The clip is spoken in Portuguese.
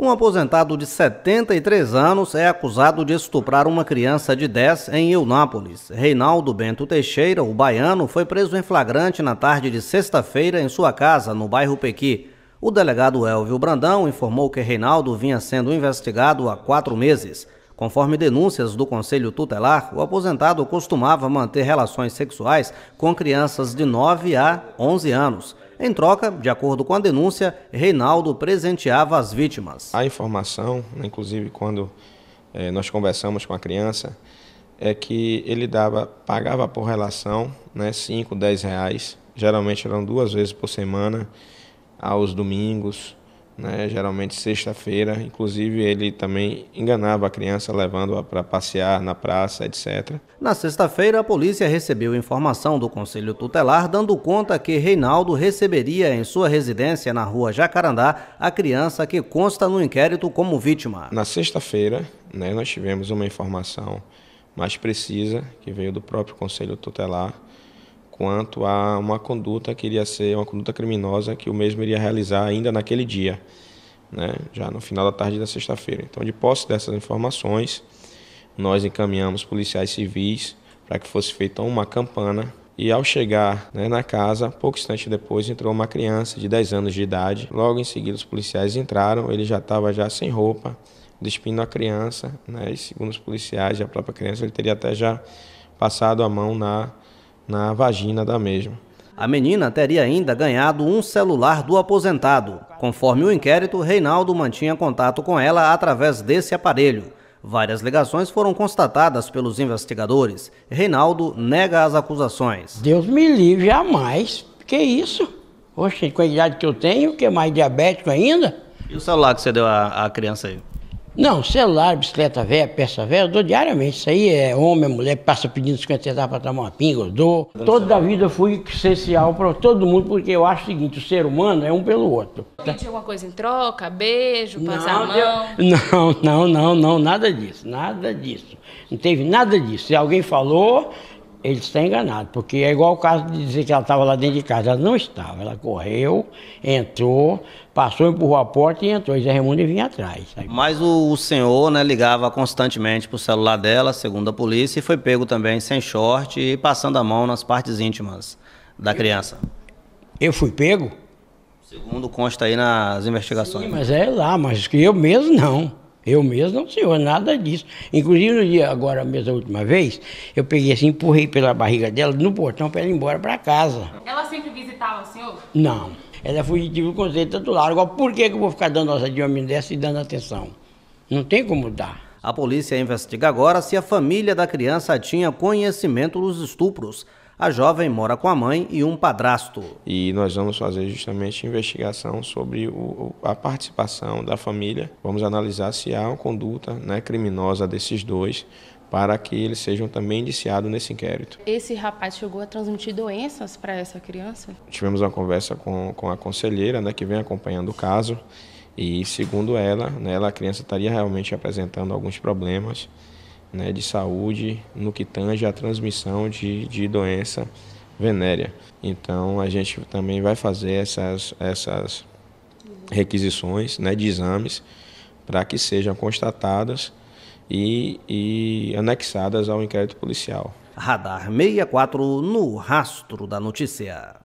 Um aposentado de 73 anos é acusado de estuprar uma criança de 10 em Eunápolis. Reinaldo Bento Teixeira, o baiano, foi preso em flagrante na tarde de sexta-feira em sua casa, no bairro Pequi. O delegado Elvio Brandão informou que Reinaldo vinha sendo investigado há quatro meses. Conforme denúncias do Conselho Tutelar, o aposentado costumava manter relações sexuais com crianças de 9 a 11 anos. Em troca, de acordo com a denúncia, Reinaldo presenteava as vítimas. A informação, né, inclusive quando eh, nós conversamos com a criança, é que ele dava, pagava por relação, né, 5, 10 reais, geralmente eram duas vezes por semana, aos domingos, né, geralmente sexta-feira. Inclusive, ele também enganava a criança, levando-a para passear na praça, etc. Na sexta-feira, a polícia recebeu informação do Conselho Tutelar dando conta que Reinaldo receberia em sua residência na rua Jacarandá a criança que consta no inquérito como vítima. Na sexta-feira, né, nós tivemos uma informação mais precisa que veio do próprio Conselho Tutelar quanto a uma conduta que iria ser uma conduta criminosa que o mesmo iria realizar ainda naquele dia, né, já no final da tarde da sexta-feira. Então, de posse dessas informações, nós encaminhamos policiais civis para que fosse feita uma campana. E ao chegar né, na casa, pouco instante depois, entrou uma criança de 10 anos de idade. Logo em seguida, os policiais entraram, ele já estava já sem roupa, despindo a criança. Né, e segundo os policiais, a própria criança, ele teria até já passado a mão na na vagina da mesma. A menina teria ainda ganhado um celular do aposentado. Conforme o inquérito, Reinaldo mantinha contato com ela através desse aparelho. Várias ligações foram constatadas pelos investigadores. Reinaldo nega as acusações. Deus me livre jamais. Que isso? Oxe, com a idade que eu tenho, que é mais diabético ainda. E o celular que você deu à, à criança aí? Não, celular, bicicleta velha, peça velha, eu dou diariamente. Isso aí é homem, é mulher, passa pedindo 50 centavos para tomar uma pinga, eu dou. Toda a vida fui essencial para todo mundo, porque eu acho o seguinte, o ser humano é um pelo outro. Pede alguma coisa em troca, beijo, passar não, a mão? Não, não, não, não, nada disso, nada disso. Não teve nada disso. Se alguém falou, ele está enganado, porque é igual o caso de dizer que ela estava lá dentro de casa. Ela não estava, ela correu, entrou, passou, empurrou a porta e entrou. E Zé Raimundo vinha atrás. Sabe? Mas o, o, senhor né, ligava constantemente para o celular dela, segundo a polícia, e foi pego também sem short e passando a mão nas partes íntimas da criança. Eu, eu fui pego? Segundo consta aí nas investigações. Sim, mas é lá, mas eu mesmo não. Eu mesmo não, senhor, nada disso. Inclusive, no dia agora, mesmo a última vez, eu peguei assim, empurrei pela barriga dela no portão para ela ir embora para casa. Ela sempre visitava o senhor? Não. Ela é fugitiva do conceito tanto largo. Por que, que eu vou ficar dando nossa de homem dessa e dando atenção? Não tem como dar. A polícia investiga agora se a família da criança tinha conhecimento dos estupros. A jovem mora com a mãe e um padrasto. E nós vamos fazer justamente investigação sobre o, a participação da família. Vamos analisar se há uma conduta né, criminosa desses dois para que eles sejam também indiciados nesse inquérito. Esse rapaz chegou a transmitir doenças para essa criança? Tivemos uma conversa com, com a conselheira né, que vem acompanhando o caso e, segundo ela, né, ela a criança estaria realmente apresentando alguns problemas né, de saúde no que tange à transmissão de, de doença venérea. Então, a gente também vai fazer essas, essas requisições né, de exames para que sejam constatadas e, e anexadas ao inquérito policial. Radar 64 no rastro da notícia.